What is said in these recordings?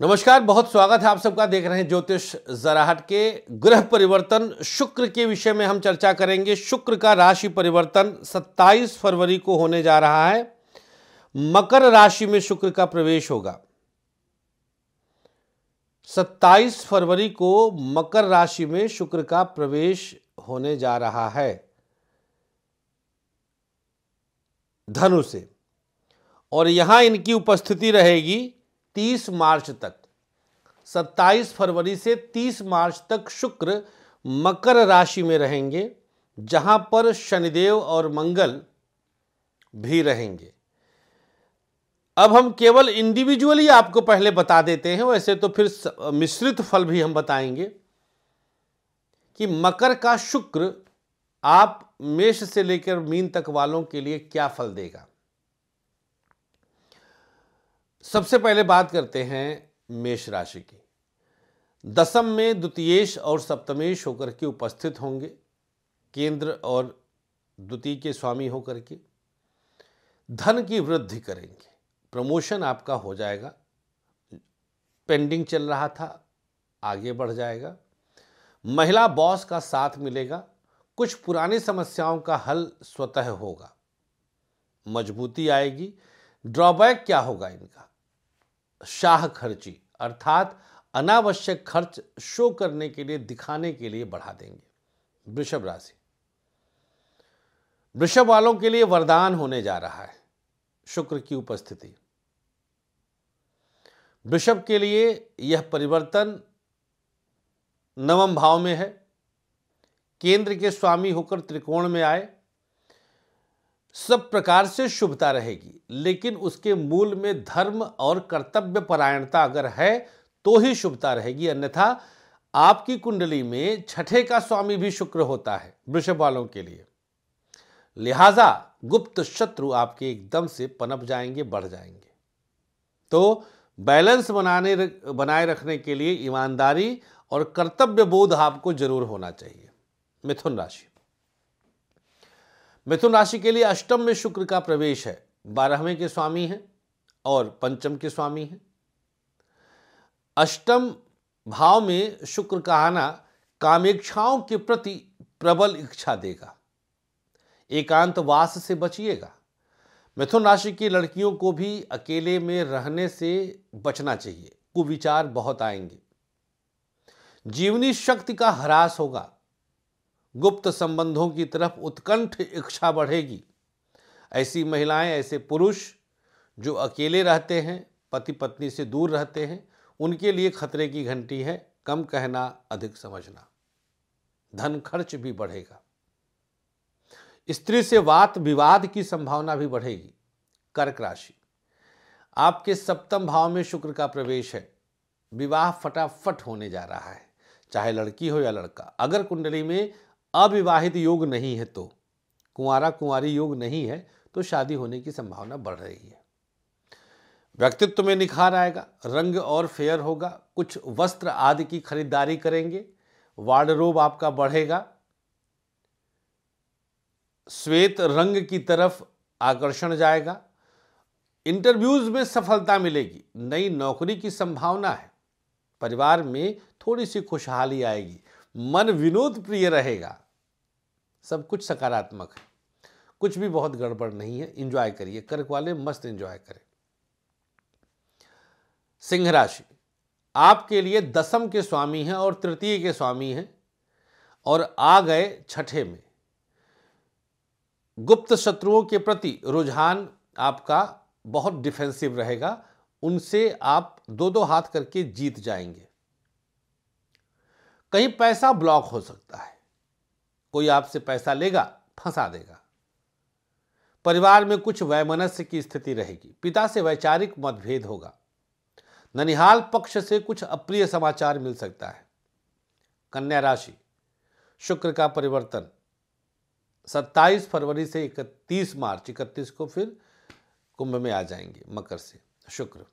नमस्कार बहुत स्वागत है आप सबका देख रहे हैं ज्योतिष जराहट के ग्रह परिवर्तन शुक्र के विषय में हम चर्चा करेंगे शुक्र का राशि परिवर्तन 27 फरवरी को होने जा रहा है मकर राशि में शुक्र का प्रवेश होगा 27 फरवरी को मकर राशि में शुक्र का प्रवेश होने जा रहा है धनु से और यहां इनकी उपस्थिति रहेगी 30 मार्च तक 27 फरवरी से 30 मार्च तक शुक्र मकर राशि में रहेंगे जहां पर शनिदेव और मंगल भी रहेंगे अब हम केवल इंडिविजुअली आपको पहले बता देते हैं वैसे तो फिर मिश्रित फल भी हम बताएंगे कि मकर का शुक्र आप मेष से लेकर मीन तक वालों के लिए क्या फल देगा सबसे पहले बात करते हैं मेष राशि की दसम में द्वितीयेश और सप्तमेश होकर के उपस्थित होंगे केंद्र और द्वितीय के स्वामी होकर के धन की वृद्धि करेंगे प्रमोशन आपका हो जाएगा पेंडिंग चल रहा था आगे बढ़ जाएगा महिला बॉस का साथ मिलेगा कुछ पुरानी समस्याओं का हल स्वतः होगा मजबूती आएगी ड्रॉबैक क्या होगा इनका शाह खर्ची अर्थात अनावश्यक खर्च शो करने के लिए दिखाने के लिए बढ़ा देंगे वृषभ राशि वृषभ वालों के लिए वरदान होने जा रहा है शुक्र की उपस्थिति वृषभ के लिए यह परिवर्तन नवम भाव में है केंद्र के स्वामी होकर त्रिकोण में आए सब प्रकार से शुभता रहेगी लेकिन उसके मूल में धर्म और कर्तव्य परायणता अगर है तो ही शुभता रहेगी अन्यथा आपकी कुंडली में छठे का स्वामी भी शुक्र होता है वृषभ वालों के लिए लिहाजा गुप्त शत्रु आपके एकदम से पनप जाएंगे बढ़ जाएंगे तो बैलेंस बनाने बनाए रखने के लिए ईमानदारी और कर्तव्य बोध आपको जरूर होना चाहिए मिथुन राशि मिथुन राशि के लिए अष्टम में शुक्र का प्रवेश है बारहवें के स्वामी हैं और पंचम के स्वामी हैं अष्टम भाव में शुक्र का आना कामेक्षाओं के प्रति प्रबल इच्छा देगा एकांतवास से बचिएगा मिथुन राशि की लड़कियों को भी अकेले में रहने से बचना चाहिए कुविचार बहुत आएंगे जीवनी शक्ति का ह्रास होगा गुप्त संबंधों की तरफ उत्कंठ इच्छा बढ़ेगी ऐसी महिलाएं ऐसे पुरुष जो अकेले रहते हैं पति पत्नी से दूर रहते हैं उनके लिए खतरे की घंटी है कम कहना अधिक समझना धन खर्च भी बढ़ेगा स्त्री से वाद विवाद की संभावना भी बढ़ेगी कर्क राशि आपके सप्तम भाव में शुक्र का प्रवेश है विवाह फटाफट होने जा रहा है चाहे लड़की हो या लड़का अगर कुंडली में अविवाहित योग नहीं है तो कुंवारा कुंवारी योग नहीं है तो शादी होने की संभावना बढ़ रही है व्यक्तित्व में निखार आएगा रंग और फेयर होगा कुछ वस्त्र आदि की खरीदारी करेंगे वार्डरोब आपका बढ़ेगा श्वेत रंग की तरफ आकर्षण जाएगा इंटरव्यूज में सफलता मिलेगी नई नौकरी की संभावना है परिवार में थोड़ी सी खुशहाली आएगी मन विनोद प्रिय रहेगा सब कुछ सकारात्मक है कुछ भी बहुत गड़बड़ नहीं है इंजॉय करिए कर्क वाले मस्त इंजॉय करें सिंह राशि आपके लिए दसम के स्वामी हैं और तृतीय के स्वामी हैं और आ गए छठे में गुप्त शत्रुओं के प्रति रुझान आपका बहुत डिफेंसिव रहेगा उनसे आप दो दो हाथ करके जीत जाएंगे कहीं पैसा ब्लॉक हो सकता है कोई आपसे पैसा लेगा फंसा देगा परिवार में कुछ वैमनस्य की स्थिति रहेगी पिता से वैचारिक मतभेद होगा ननिहाल पक्ष से कुछ अप्रिय समाचार मिल सकता है कन्या राशि शुक्र का परिवर्तन 27 फरवरी से 31 मार्च 31 को फिर कुंभ में आ जाएंगे मकर से शुक्र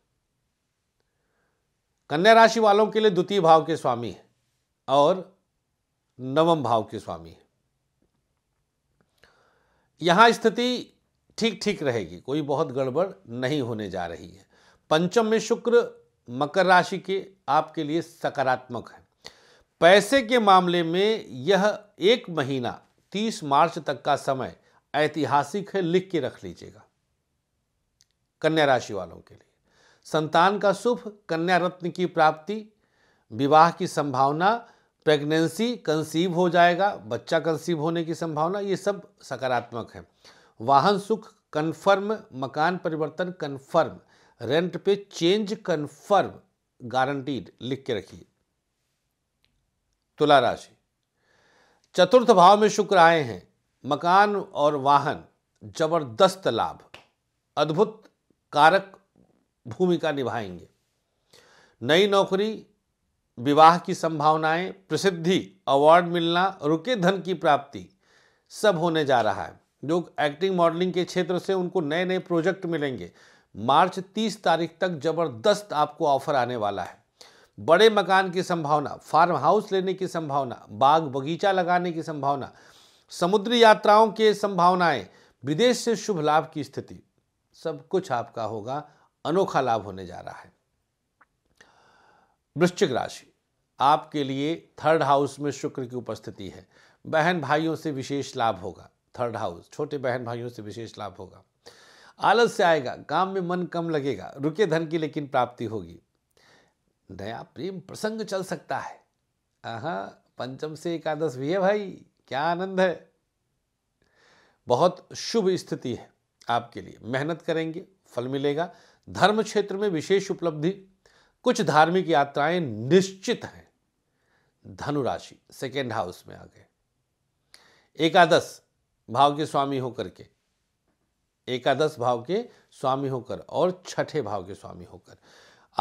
कन्या राशि वालों के लिए द्वितीय भाव के स्वामी है और नवम भाव के स्वामी यहां स्थिति ठीक ठीक रहेगी कोई बहुत गड़बड़ नहीं होने जा रही है पंचम में शुक्र मकर राशि के आपके लिए सकारात्मक है पैसे के मामले में यह एक महीना 30 मार्च तक का समय ऐतिहासिक है लिख के रख लीजिएगा कन्या राशि वालों के लिए संतान का शुभ कन्या रत्न की प्राप्ति विवाह की संभावना प्रेगनेंसी कंसीव हो जाएगा बच्चा कंसीव होने की संभावना ये सब सकारात्मक है वाहन सुख कन्फर्म मकान परिवर्तन कन्फर्म रेंट पे चेंज कन्फर्म गारंटीड लिख के रखिए तुला राशि चतुर्थ भाव में शुक्र आए हैं मकान और वाहन जबरदस्त लाभ अद्भुत कारक भूमिका निभाएंगे नई नौकरी विवाह की संभावनाएं प्रसिद्धि अवार्ड मिलना रुके धन की प्राप्ति सब होने जा रहा है जो एक्टिंग मॉडलिंग के क्षेत्र से उनको नए नए प्रोजेक्ट मिलेंगे मार्च 30 तारीख तक जबरदस्त आपको ऑफर आने वाला है बड़े मकान की संभावना फार्म हाउस लेने की संभावना बाग बगीचा लगाने की संभावना समुद्री यात्राओं के संभावनाएं विदेश से शुभ लाभ की स्थिति सब कुछ आपका होगा अनोखा लाभ होने जा रहा है वृश्चिक राशि आपके लिए थर्ड हाउस में शुक्र की उपस्थिति है बहन भाइयों से विशेष लाभ होगा थर्ड हाउस छोटे बहन भाइयों से विशेष लाभ होगा आलस से आएगा काम में मन कम लगेगा रुके धन की लेकिन प्राप्ति होगी नया प्रेम प्रसंग चल सकता है आहा पंचम से एकादश भी है भाई क्या आनंद है बहुत शुभ स्थिति है आपके लिए मेहनत करेंगे फल मिलेगा धर्म क्षेत्र में विशेष उपलब्धि कुछ धार्मिक यात्राएं निश्चित हैं धनुराशि सेकेंड हाउस में आ गए एकादश भाव के स्वामी होकर के एकादश भाव के स्वामी होकर और छठे भाव के स्वामी होकर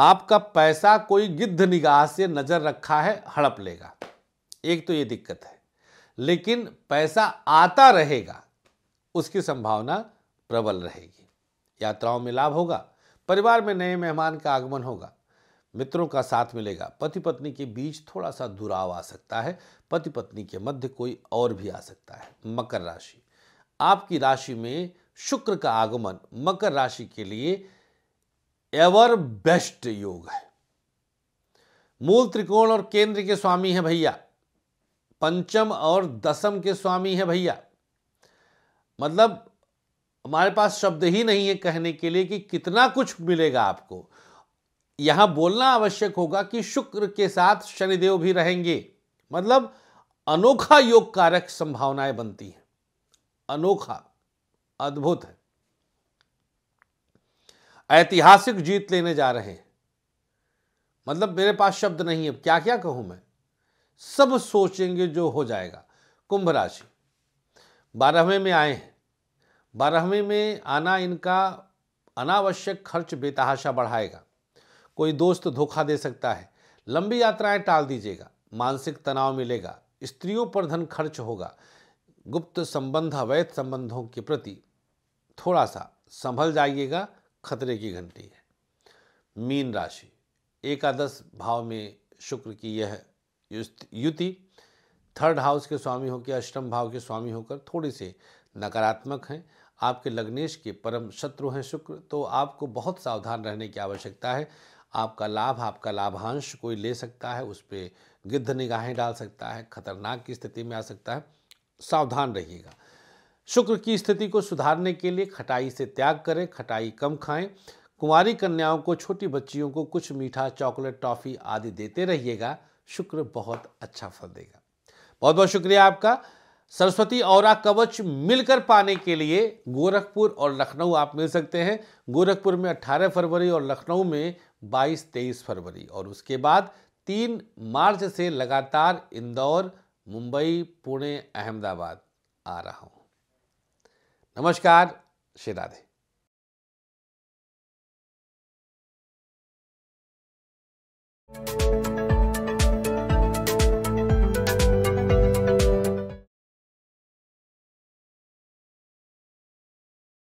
आपका पैसा कोई गिद्ध निगाह से नजर रखा है हड़प लेगा एक तो ये दिक्कत है लेकिन पैसा आता रहेगा उसकी संभावना प्रबल रहेगी यात्राओं में लाभ होगा परिवार में नए मेहमान का आगमन होगा मित्रों का साथ मिलेगा पति पत्नी के बीच थोड़ा सा दुराव आ सकता है पति पत्नी के मध्य कोई और भी आ सकता है मकर राशि आपकी राशि में शुक्र का आगमन मकर राशि के लिए एवर बेस्ट योग है मूल त्रिकोण और केंद्र के स्वामी हैं भैया पंचम और दसम के स्वामी हैं भैया मतलब हमारे पास शब्द ही नहीं है कहने के लिए कि कितना कुछ मिलेगा आपको यहां बोलना आवश्यक होगा कि शुक्र के साथ शनिदेव भी रहेंगे मतलब अनोखा योग कारक संभावनाएं बनती हैं अनोखा अद्भुत है ऐतिहासिक जीत लेने जा रहे हैं मतलब मेरे पास शब्द नहीं है क्या क्या कहूं मैं सब सोचेंगे जो हो जाएगा कुंभ राशि बारहवें में आए हैं बारहवें में आना इनका अनावश्यक खर्च बेतहाशा बढ़ाएगा कोई दोस्त धोखा दे सकता है लंबी यात्राएं टाल दीजिएगा मानसिक तनाव मिलेगा स्त्रियों पर धन खर्च होगा गुप्त संबंध अवैध संबंधों के प्रति थोड़ा सा संभल जाइएगा खतरे की घंटी है मीन राशि एकादश भाव में शुक्र की यह युति थर्ड हाउस के स्वामी होकर अष्टम भाव के स्वामी होकर थोड़े से नकारात्मक हैं आपके लग्नेश के परम शत्रु हैं शुक्र तो आपको बहुत सावधान रहने की आवश्यकता है आपका लाभ आपका लाभांश कोई ले सकता है उस पर गिद्ध निगाहें डाल सकता है खतरनाक की स्थिति में आ सकता है सावधान रहिएगा शुक्र की स्थिति को सुधारने के लिए खटाई से त्याग करें खटाई कम खाएं कुंवारी कन्याओं को छोटी बच्चियों को कुछ मीठा चॉकलेट टॉफ़ी आदि देते रहिएगा शुक्र बहुत अच्छा फल देगा बहुत बहुत शुक्रिया आपका सरस्वती और कवच मिलकर पाने के लिए गोरखपुर और लखनऊ आप मिल सकते हैं गोरखपुर में 18 फरवरी और लखनऊ में बाईस तेईस फरवरी और उसके बाद तीन मार्च से लगातार इंदौर मुंबई पुणे अहमदाबाद आ रहा हूं नमस्कार श्री राधे thank you